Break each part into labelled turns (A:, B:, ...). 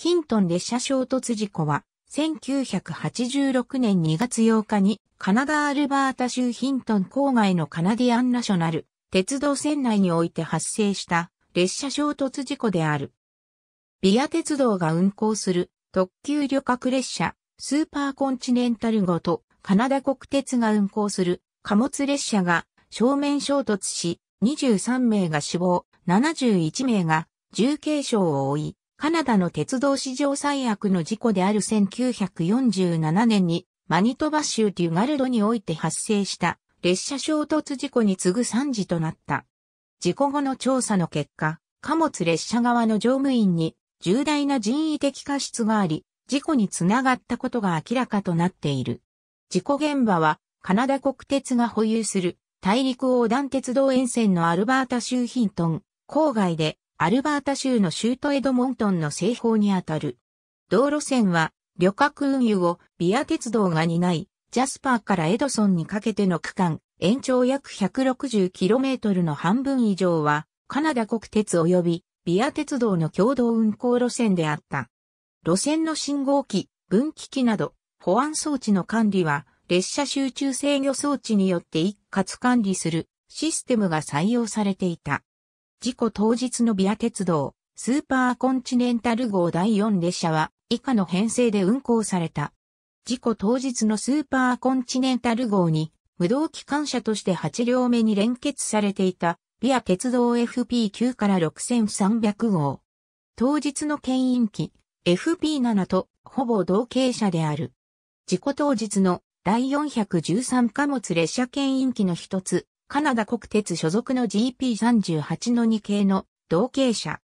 A: ヒントン列車衝突事故は、1986年2月8日に、カナダアルバータ州ヒントン郊外のカナディアンナショナル、鉄道線内において発生した列車衝突事故である。ビア鉄道が運行する特急旅客列車、スーパーコンチネンタル号とカナダ国鉄が運行する貨物列車が正面衝突し、23名が死亡、71名が重軽傷を負い、カナダの鉄道史上最悪の事故である1947年に、マニトバ州デュガルドにおいて発生した列車衝突事故に次ぐ惨事となった。事故後の調査の結果、貨物列車側の乗務員に重大な人為的過失があり、事故につながったことが明らかとなっている。事故現場は、カナダ国鉄が保有する大陸横断鉄道沿線のアルバータ州ヒントン郊外でアルバータ州の州都エドモントンの西方にあたる。道路線は、旅客運輸をビア鉄道が担い、ジャスパーからエドソンにかけての区間、延長約 160km の半分以上は、カナダ国鉄及びビア鉄道の共同運行路線であった。路線の信号機、分岐機など、保安装置の管理は、列車集中制御装置によって一括管理するシステムが採用されていた。事故当日のビア鉄道、スーパーコンチネンタル号第4列車は以下の編成で運行された。事故当日のスーパーコンチネンタル号に、無動機関車として8両目に連結されていた、ビア鉄道 FP9 から6300号。当日の牽引機、FP7 とほぼ同型車である。事故当日の第413貨物列車牽引機の一つ、カナダ国鉄所属の GP38 の2系の同系車。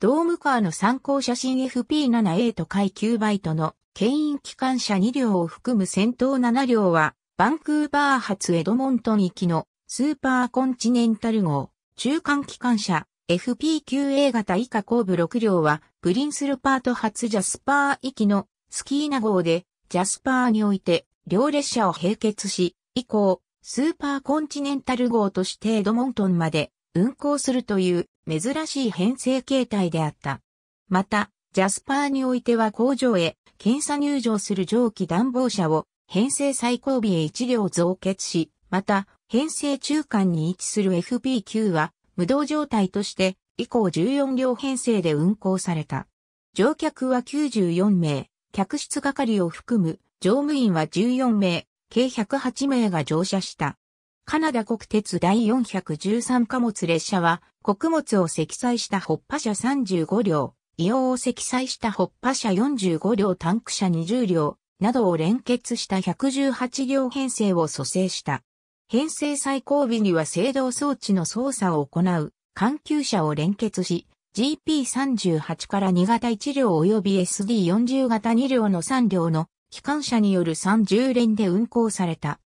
A: ドームカーの参考写真 FP7A と海9バイトの牽引機関車2両を含む先頭7両は、バンクーバー発エドモントン行きのスーパーコンチネンタル号、中間機関車 FP9A 型以下後部6両は、プリンスルパート発ジャスパー行きのスキーナ号で、ジャスパーにおいて両列車を並結し、以降、スーパーコンチネンタル号としてエドモントンまで運行するという珍しい編成形態であった。また、ジャスパーにおいては工場へ検査入場する蒸気暖房車を編成最後尾へ1両増結し、また、編成中間に位置する FP9 は無動状態として以降14両編成で運行された。乗客は94名、客室係を含む乗務員は14名、計108名が乗車した。カナダ国鉄第413貨物列車は、穀物を積載したホッパ車35両、硫黄を積載したホッパ車45両タンク車20両、などを連結した118両編成を蘇生した。編成最後尾には制動装置の操作を行う、環球車を連結し、GP38 から2型1両及び SD40 型2両の3両の機関車による30連で運行された。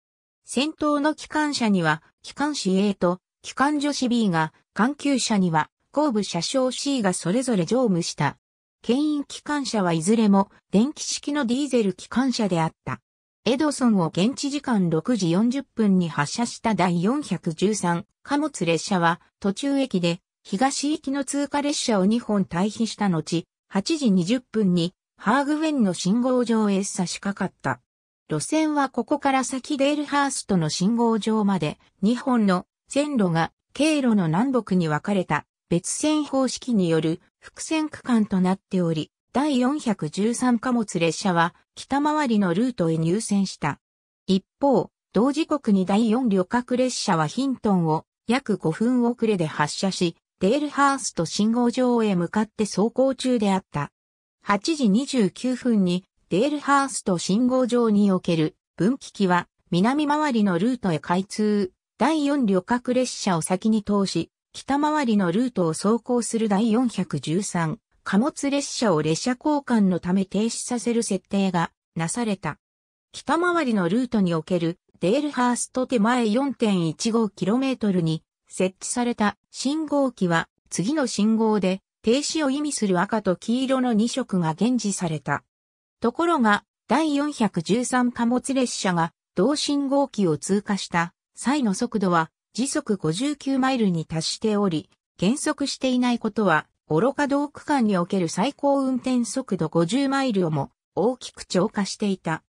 A: 先頭の機関車には、機関士 A と機関助士 B が、関係車には、後部車掌 C がそれぞれ乗務した。牽引機関車はいずれも電気式のディーゼル機関車であった。エドソンを現地時間6時40分に発車した第413貨物列車は途中駅で東行きの通過列車を2本退避した後、8時20分にハーグウェンの信号場へ差し掛かった。路線はここから先デールハーストの信号場まで2本の線路が経路の南北に分かれた別線方式による複線区間となっており、第413貨物列車は北回りのルートへ入線した。一方、同時刻に第4旅客列車はヒントンを約5分遅れで発車し、デールハースト信号場へ向かって走行中であった。8時29分にデールハースト信号場における分岐器は南回りのルートへ開通。第4旅客列車を先に通し、北回りのルートを走行する第413貨物列車を列車交換のため停止させる設定がなされた。北回りのルートにおけるデールハースト手前 4.15km に設置された信号機は次の信号で停止を意味する赤と黄色の2色が現示された。ところが、第413貨物列車が同信号機を通過した際の速度は時速59マイルに達しており、減速していないことは、愚か道区間における最高運転速度50マイルをも大きく超過していた。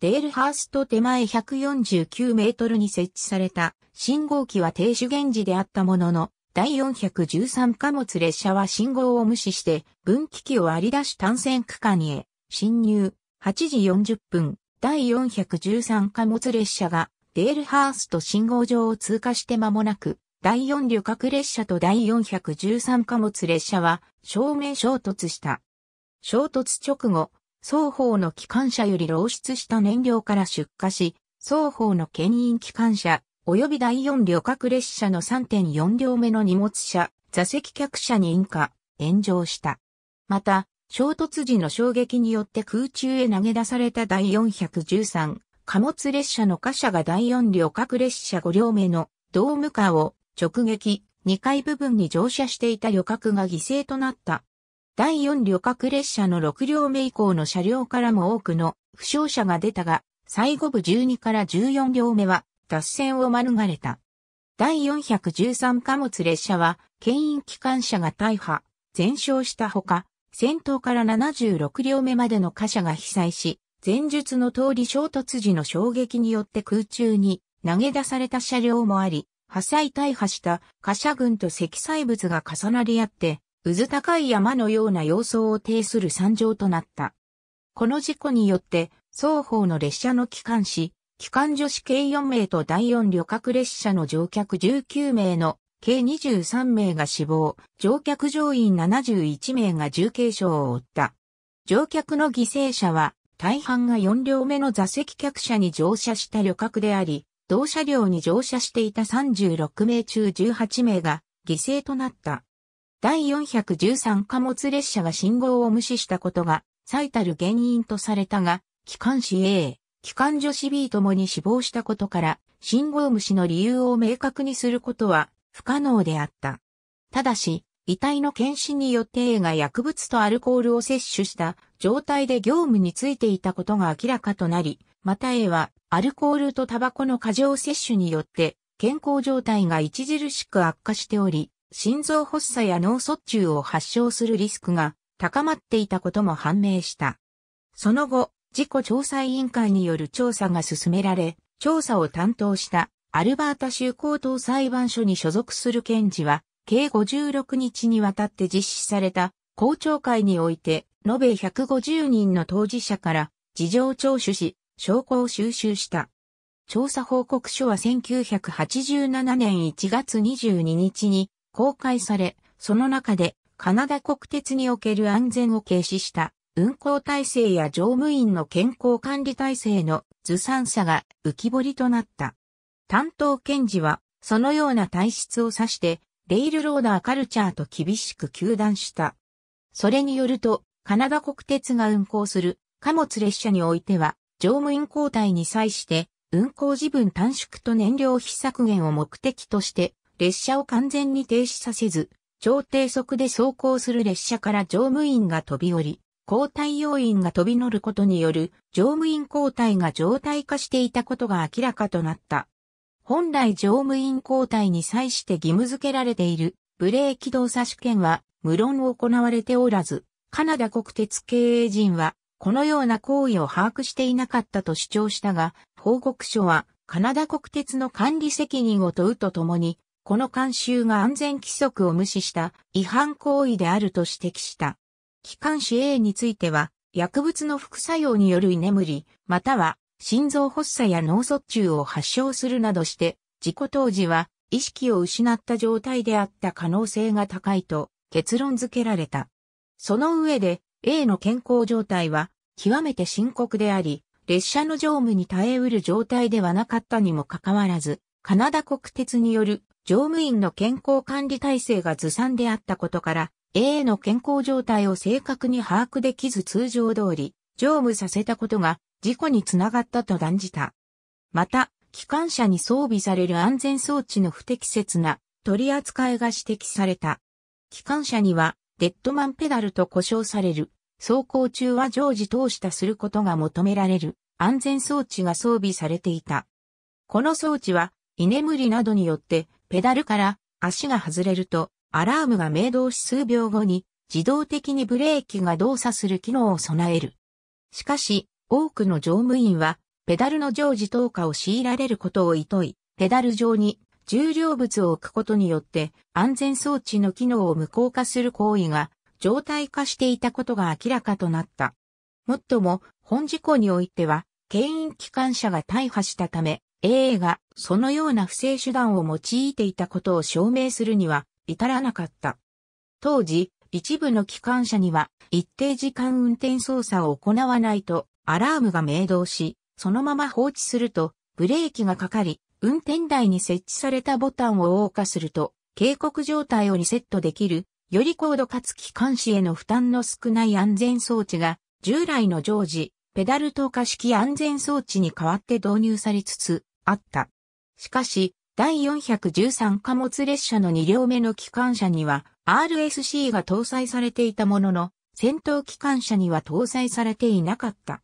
A: デールハースト手前149メートルに設置された信号機は停止現時であったものの、第413貨物列車は信号を無視して分岐器を割り出し単線区間へ侵入。8時40分、第413貨物列車がデールハースト信号場を通過して間もなく、第4旅客列車と第413貨物列車は正面衝突した。衝突直後、双方の機関車より漏出した燃料から出火し、双方の牽引機関車、及び第4旅客列車の3.4両目の荷物車、座席客車に引火、炎上した。また、衝突時の衝撃によって空中へ投げ出された第413貨物列車の貨車が第4旅客列車5両目のドームカーを直撃、2階部分に乗車していた旅客が犠牲となった。第4旅客列車の6両目以降の車両からも多くの負傷者が出たが、最後部12から14両目は脱線を免れた。第413貨物列車は、牽引機関車が大破、全焼したほか、先頭から76両目までの貨車が被災し、前述の通り衝突時の衝撃によって空中に投げ出された車両もあり、破砕大破した貨車群と積載物が重なり合って、渦高い山のような様相を呈する惨状となった。この事故によって、双方の列車の機関士、機関女子計4名と第4旅客列車の乗客19名の計23名が死亡、乗客乗員71名が重軽傷を負った。乗客の犠牲者は大半が4両目の座席客車に乗車した旅客であり、同車両に乗車していた36名中18名が犠牲となった。第413貨物列車が信号を無視したことが最たる原因とされたが、機関士 A、機関女子 B ともに死亡したことから、信号無視の理由を明確にすることは不可能であった。ただし、遺体の検視によって A が薬物とアルコールを摂取した状態で業務についていたことが明らかとなり、また A はアルコールとタバコの過剰摂取によって健康状態が著しく悪化しており、心臓発作や脳卒中を発症するリスクが高まっていたことも判明した。その後、事故調査委員会による調査が進められ、調査を担当したアルバータ州高等裁判所に所属する検事は、計56日にわたって実施された公聴会において、延べ150人の当事者から事情聴取し、証拠を収集した。調査報告書は1987年1月22日に公開され、その中でカナダ国鉄における安全を軽視した運行体制や乗務員の健康管理体制のずさんさが浮き彫りとなった。担当検事は、そのような体質を指して、レイルローダーカルチャーと厳しく糾弾した。それによると、カナダ国鉄が運行する貨物列車においては、乗務員交代に際して、運行時分短縮と燃料費削減を目的として、列車を完全に停止させず、超低速で走行する列車から乗務員が飛び降り、交代要員が飛び乗ることによる乗務員交代が常態化していたことが明らかとなった。本来乗務員交代に際して義務付けられているブレーキ動作試験は無論行われておらず、カナダ国鉄経営陣はこのような行為を把握していなかったと主張したが、報告書はカナダ国鉄の管理責任を問うとともに、この慣習が安全規則を無視した違反行為であると指摘した。気管支 A については、薬物の副作用による居眠り、または心臓発作や脳卒中を発症するなどして、事故当時は意識を失った状態であった可能性が高いと結論付けられた。その上で A の健康状態は極めて深刻であり、列車の乗務に耐えうる状態ではなかったにもかかわらず、カナダ国鉄による乗務員の健康管理体制がずさんであったことから、A の健康状態を正確に把握できず通常通り、乗務させたことが事故につながったと断じた。また、機関車に装備される安全装置の不適切な取り扱いが指摘された。機関車には、デッドマンペダルと呼称される、走行中は常時通したすることが求められる安全装置が装備されていた。この装置は、居眠りなどによって、ペダルから足が外れると、アラームが鳴動し数秒後に自動的にブレーキが動作する機能を備える。しかし、多くの乗務員は、ペダルの常時投下を強いられることを厭い、ペダル上に重量物を置くことによって安全装置の機能を無効化する行為が常態化していたことが明らかとなった。もっとも、本事故においては、牽引機関車が大破したため、AA がそのような不正手段を用いていたことを証明するには、至らなかった。当時、一部の機関車には一定時間運転操作を行わないとアラームが鳴動し、そのまま放置するとブレーキがかかり、運転台に設置されたボタンを謳歌すると警告状態をリセットできる、より高度かつ機関士への負担の少ない安全装置が従来の常時、ペダル投下式安全装置に代わって導入されつつあった。しかし、第413貨物列車の2両目の機関車には RSC が搭載されていたものの、戦闘機関車には搭載されていなかった。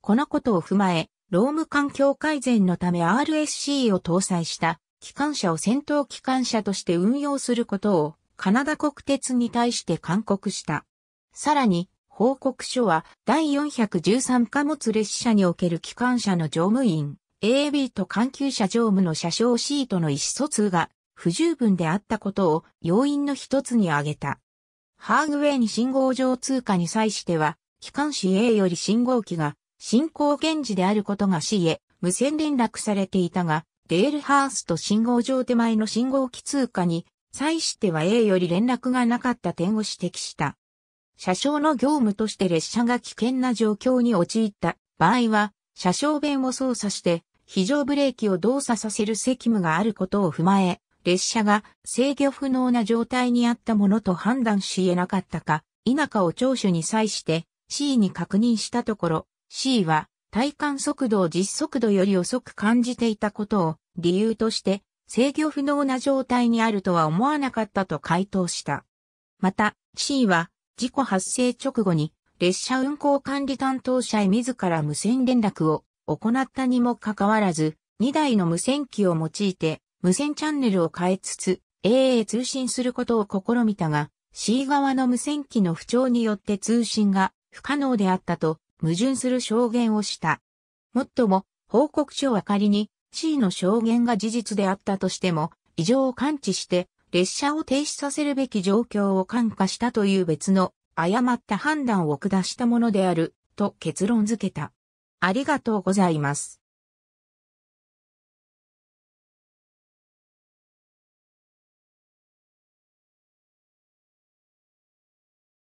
A: このことを踏まえ、労務環境改善のため RSC を搭載した機関車を戦闘機関車として運用することをカナダ国鉄に対して勧告した。さらに、報告書は第413貨物列車における機関車の乗務員、AB と関係者乗務の車掌シートの意思疎通が不十分であったことを要因の一つに挙げた。ハーグウェイに信号上通過に際しては、機関士 A より信号機が進行現時であることが C へ無線連絡されていたが、レールハースと信号上手前の信号機通過に際しては A より連絡がなかった点を指摘した。車掌の業務として列車が危険な状況に陥った場合は、車掌弁を操作して非常ブレーキを動作させる責務があることを踏まえ、列車が制御不能な状態にあったものと判断し得なかったか、否かを聴取に際して C に確認したところ、C は体感速度を実速度より遅く感じていたことを理由として制御不能な状態にあるとは思わなかったと回答した。また C は事故発生直後に列車運行管理担当者へ自ら無線連絡を行ったにもかかわらず、2台の無線機を用いて、無線チャンネルを変えつつ、AA 通信することを試みたが、C 側の無線機の不調によって通信が不可能であったと矛盾する証言をした。もっとも、報告書は仮に C の証言が事実であったとしても、異常を感知して列車を停止させるべき状況を感化したという別の誤った判断を下したものであると結論付けた。ありがとうございます。